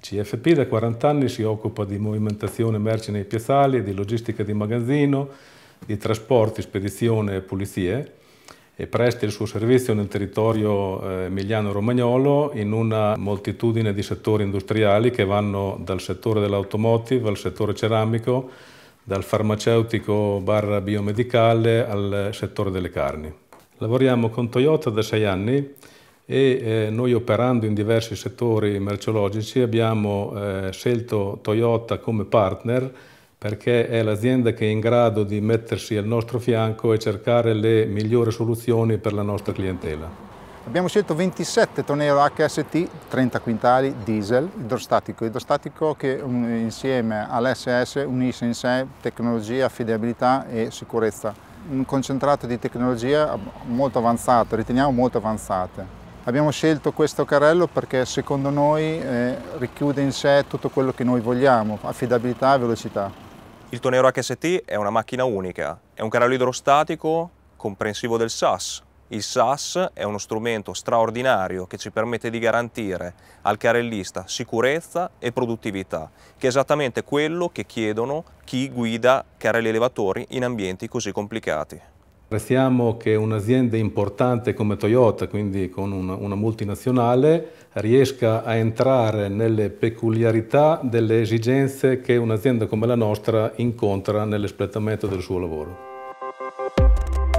CFP da 40 anni si occupa di movimentazione merci nei piazzali, di logistica di magazzino, di trasporti, spedizione e pulizie e presta il suo servizio nel territorio eh, emiliano-romagnolo in una moltitudine di settori industriali che vanno dal settore dell'automotive al settore ceramico, dal farmaceutico barra biomedicale al settore delle carni. Lavoriamo con Toyota da sei anni e eh, noi operando in diversi settori merceologici abbiamo eh, scelto Toyota come partner perché è l'azienda che è in grado di mettersi al nostro fianco e cercare le migliori soluzioni per la nostra clientela. Abbiamo scelto 27 tonnero HST, 30 quintali, diesel, idrostatico. Idrostatico che mm, insieme all'SS unisce in sé tecnologia, affidabilità e sicurezza un concentrato di tecnologie molto avanzate, riteniamo molto avanzate. Abbiamo scelto questo carrello perché secondo noi eh, richiude in sé tutto quello che noi vogliamo, affidabilità e velocità. Il Tonero HST è una macchina unica, è un carrello idrostatico comprensivo del SAS, il SAS è uno strumento straordinario che ci permette di garantire al carellista sicurezza e produttività, che è esattamente quello che chiedono chi guida carrelli elevatori in ambienti così complicati. Restiamo che un'azienda importante come Toyota, quindi con una, una multinazionale, riesca a entrare nelle peculiarità delle esigenze che un'azienda come la nostra incontra nell'espletamento del suo lavoro.